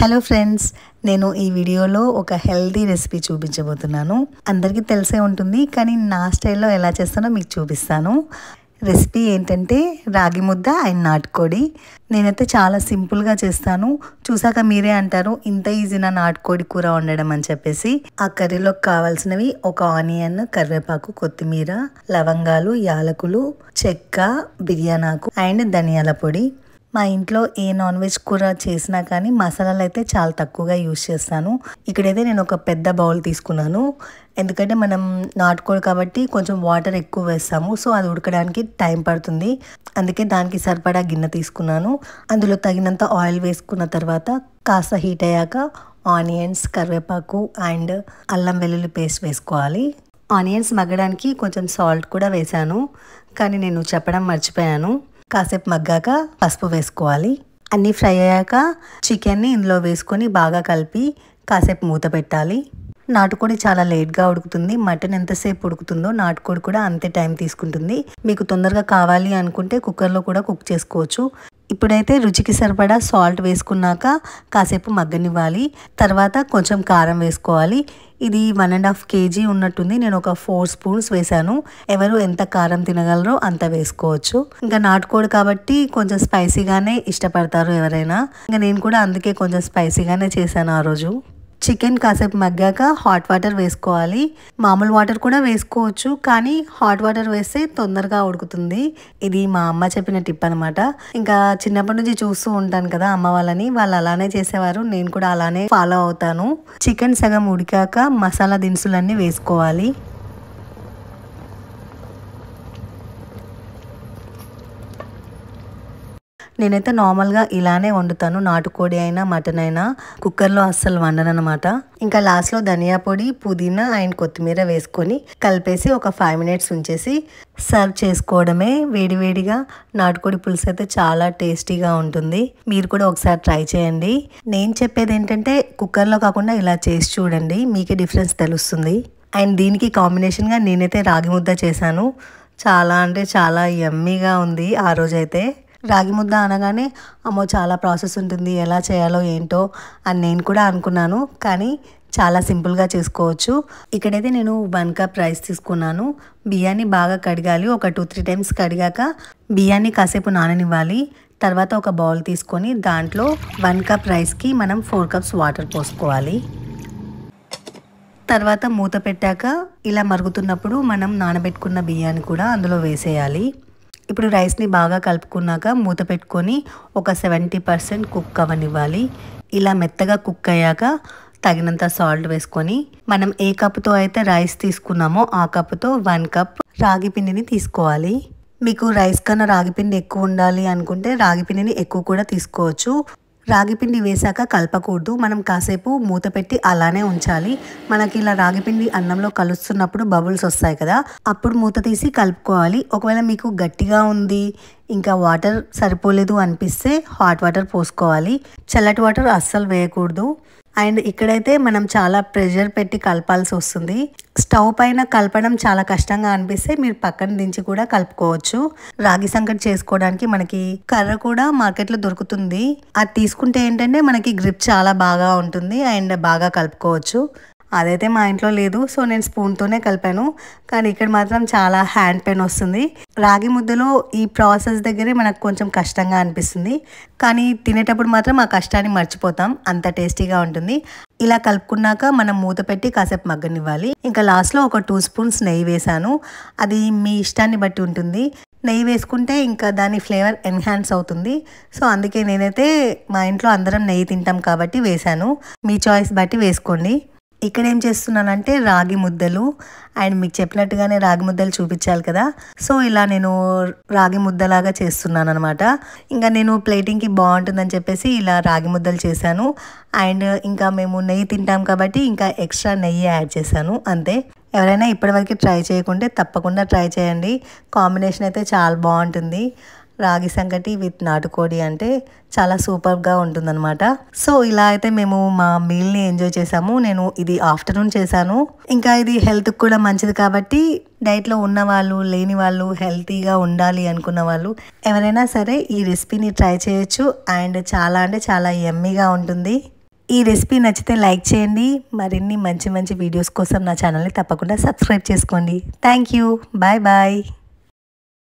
hello friends నేను ఈ వీడియోలో ఒక హెల్తీ రెసిపీ చూపించబోతున్నాను అందరికీ తెలిసే ఉంటుంది కానీ నా స్టైల్లో ఎలా చేస్తానో మీకు చూపిస్తాను రెసిపీ ఏంటంటే రాగి ముద్ద అండ్ నాటుకోడి నేనైతే చాలా సింపుల్గా చేస్తాను చూసాక మీరే అంటారు ఇంత ఈజీనా నాటుకోడి కూర వండడం అని చెప్పేసి ఆ కర్రీలోకి కావాల్సినవి ఒక ఆనియన్ కరివేపాకు కొత్తిమీర లవంగాలు యాలకులు చెక్క బిర్యానాకు అండ్ ధనియాల పొడి మా ఇంట్లో ఏ నాన్ వెజ్ కూర చేసినా కానీ మసాలాలు అయితే చాలా తక్కువగా యూస్ చేస్తాను ఇక్కడైతే నేను ఒక పెద్ద బౌల్ తీసుకున్నాను ఎందుకంటే మనం నాటుకోడు కాబట్టి కొంచెం వాటర్ ఎక్కువ వేస్తాము సో అది ఉడకడానికి టైం పడుతుంది అందుకే దానికి సరిపడా గిన్నె తీసుకున్నాను అందులో తగినంత ఆయిల్ వేసుకున్న తర్వాత కాస్త హీట్ అయ్యాక ఆనియన్స్ కరివేపాకు అండ్ అల్లం వెల్లుల్లి పేస్ట్ వేసుకోవాలి ఆనియన్స్ మగ్గడానికి కొంచెం సాల్ట్ కూడా వేశాను కానీ నేను చెప్పడం మర్చిపోయాను కాసేపు మగ్గాక పసుపు వేసుకోవాలి అన్నీ ఫ్రై అయ్యాక చికెన్ని ఇందులో వేసుకొని బాగా కలిపి కాసేపు మూత పెట్టాలి నాటుకోడి చాలా లేట్గా ఉడుకుతుంది మటన్ ఎంతసేపు ఉడుకుతుందో నాటుకోడి కూడా అంతే టైం తీసుకుంటుంది మీకు తొందరగా కావాలి అనుకుంటే కుక్కర్లో కూడా కుక్ చేసుకోవచ్చు ఇప్పుడైతే రుచికి సరిపడా సాల్ట్ వేసుకున్నాక కాసేపు మగ్గనివ్వాలి తర్వాత కొంచెం కారం వేసుకోవాలి ఇది వన్ అండ్ హాఫ్ కేజీ ఉన్నట్టుంది నేను ఒక ఫోర్ స్పూన్స్ వేశాను ఎవరు ఎంత కారం తినగలరో అంత వేసుకోవచ్చు ఇంకా నాటుకోడు కాబట్టి కొంచెం స్పైసీగానే ఇష్టపడతారు ఎవరైనా ఇంకా నేను కూడా అందుకే కొంచెం స్పైసీగానే చేశాను ఆ రోజు చికెన్ కాసేపు మగ్గాక హాట్ వాటర్ వేసుకోవాలి మామూలు వాటర్ కూడా వేసుకోవచ్చు కానీ హాట్ వాటర్ వేస్తే తొందరగా ఉడుకుతుంది ఇది మా అమ్మ చెప్పిన టిప్ అనమాట ఇంకా చిన్నప్పటి నుంచి చూస్తూ ఉంటాను కదా అమ్మ వాళ్ళని వాళ్ళు అలానే చేసేవారు నేను కూడా అలానే ఫాలో అవుతాను చికెన్ సగం ఉడికాక మసాలా దినుసులన్నీ వేసుకోవాలి నేనైతే నార్మల్గా ఇలానే వండుతాను నాటుకోడి అయినా మటన్ అయినా కుక్కర్లో అస్సలు వండను అనమాట ఇంకా లాస్ట్లో ధనియా పొడి పుదీనా అండ్ కొత్తిమీర వేసుకొని కలిపేసి ఒక ఫైవ్ మినిట్స్ ఉంచేసి సర్వ్ చేసుకోవడమే వేడివేడిగా నాటుకోడి పులుసు అయితే చాలా టేస్టీగా ఉంటుంది మీరు కూడా ఒకసారి ట్రై చేయండి నేను చెప్పేది ఏంటంటే కుక్కర్లో కాకుండా ఇలా చేసి చూడండి మీకే డిఫరెన్స్ తెలుస్తుంది అండ్ దీనికి కాంబినేషన్గా నేనైతే రాగి ముద్ద చేశాను చాలా అంటే చాలా ఎమ్మీగా ఉంది ఆ రోజైతే రాగి ముద్ద అనగానే అమ్మో చాలా ప్రాసెస్ ఉంటుంది ఎలా చేయాలో ఏంటో అని నేను కూడా అనుకున్నాను కానీ చాలా సింపుల్గా చేసుకోవచ్చు ఇక్కడైతే నేను వన్ కప్ రైస్ తీసుకున్నాను బియ్యాన్ని బాగా కడగాలి ఒక టూ త్రీ టైమ్స్ కడిగాక బియ్యాన్ని కాసేపు నాననివ్వాలి తర్వాత ఒక బౌల్ తీసుకొని దాంట్లో వన్ కప్ రైస్కి మనం ఫోర్ కప్స్ వాటర్ పోసుకోవాలి తర్వాత మూత పెట్టాక ఇలా మరుగుతున్నప్పుడు మనం నానబెట్టుకున్న బియ్యాన్ని కూడా అందులో వేసేయాలి ఇప్పుడు రైస్ని బాగా కలుపుకున్నాక మూత పెట్టుకొని ఒక సెవెంటీ పర్సెంట్ కుక్ అవ్వనివ్వాలి ఇలా మెత్తగా కుక్ అయ్యాక తగినంత సాల్ట్ వేసుకొని మనం ఏ కప్తో అయితే రైస్ తీసుకున్నామో ఆ కప్తో వన్ కప్ రాగి పిండిని తీసుకోవాలి మీకు రైస్ కన్నా రాగి పిండి ఎక్కువ ఉండాలి అనుకుంటే రాగి పిండిని ఎక్కువ కూడా తీసుకోవచ్చు రాగిపిండి వేశాక కలపకూడదు మనం కాసేపు మూత పెట్టి అలానే ఉంచాలి మనకి ఇలా రాగిపిండి అన్నంలో కలుస్తున్నప్పుడు బబుల్స్ వస్తాయి కదా అప్పుడు మూత తీసి కలుపుకోవాలి ఒకవేళ మీకు గట్టిగా ఉంది ఇంకా వాటర్ సరిపోలేదు అనిపిస్తే హాట్ వాటర్ పోసుకోవాలి చల్లటి వాటర్ అస్సలు వేయకూడదు అండ్ ఇక్కడైతే మనం చాలా ప్రెషర్ పెట్టి కలపాల్సి వస్తుంది స్టవ్ పైన కలపడం చాలా కష్టంగా అనిపిస్తే మీరు పక్కన దించి కూడా కలుపుకోవచ్చు రాగి సంకటి చేసుకోవడానికి మనకి కర్ర కూడా మార్కెట్లో దొరుకుతుంది అది తీసుకుంటే ఏంటంటే మనకి గ్రిప్ చాలా బాగా ఉంటుంది అండ్ బాగా కలుపుకోవచ్చు అదైతే మా ఇంట్లో లేదు సో నేను స్పూన్తోనే కలిపాను కానీ ఇక్కడ మాత్రం చాలా హ్యాండ్ పెయిన్ వస్తుంది రాగి ముద్దలో ఈ ప్రాసెస్ దగ్గరే మనకు కొంచెం కష్టంగా అనిపిస్తుంది కానీ తినేటప్పుడు మాత్రం ఆ కష్టాన్ని మర్చిపోతాం అంత టేస్టీగా ఉంటుంది ఇలా కలుపుకున్నాక మనం మూత పెట్టి కాసేపు మగ్గనివ్వాలి ఇంకా లాస్ట్లో ఒక టూ స్పూన్స్ నెయ్యి వేశాను అది మీ ఇష్టాన్ని బట్టి ఉంటుంది నెయ్యి వేసుకుంటే ఇంకా దాని ఫ్లేవర్ ఎన్హాన్స్ అవుతుంది సో అందుకే నేనైతే మా ఇంట్లో అందరం నెయ్యి తింటాం కాబట్టి వేశాను మీ చాయిస్ బట్టి వేసుకోండి ఇక్కడ ఏం చేస్తున్నానంటే రాగి ముద్దలు అండ్ మీకు చెప్పినట్టుగానే రాగి ముద్దలు చూపించాలి కదా సో ఇలా నేను రాగి ముద్దలాగా చేస్తున్నాను అనమాట ఇంకా నేను ప్లేటింగ్కి బాగుంటుందని చెప్పేసి ఇలా రాగి ముద్దలు చేశాను అండ్ ఇంకా మేము నెయ్యి తింటాం కాబట్టి ఇంకా ఎక్స్ట్రా నెయ్యి యాడ్ చేశాను అంతే ఎవరైనా ఇప్పటివరకు ట్రై చేయకుంటే తప్పకుండా ట్రై చేయండి కాంబినేషన్ అయితే చాలా బాగుంటుంది రాగి సంగటి విత్ నాటుకోడి అంటే చాలా సూపర్గా ఉంటుందన్నమాట సో ఇలా అయితే మేము మా మీల్ని ఎంజాయ్ చేసాము నేను ఇది ఆఫ్టర్నూన్ చేశాను ఇంకా ఇది హెల్త్కి కూడా మంచిది కాబట్టి డైట్లో ఉన్న వాళ్ళు లేని వాళ్ళు హెల్తీగా ఉండాలి అనుకున్న వాళ్ళు ఎవరైనా సరే ఈ రెసిపీని ట్రై చేయొచ్చు అండ్ చాలా అంటే చాలా ఎమ్మీగా ఉంటుంది ఈ రెసిపీ నచ్చితే లైక్ చేయండి మరిన్ని మంచి మంచి వీడియోస్ కోసం నా ఛానల్ని తప్పకుండా సబ్స్క్రైబ్ చేసుకోండి థ్యాంక్ యూ బాయ్ బాయ్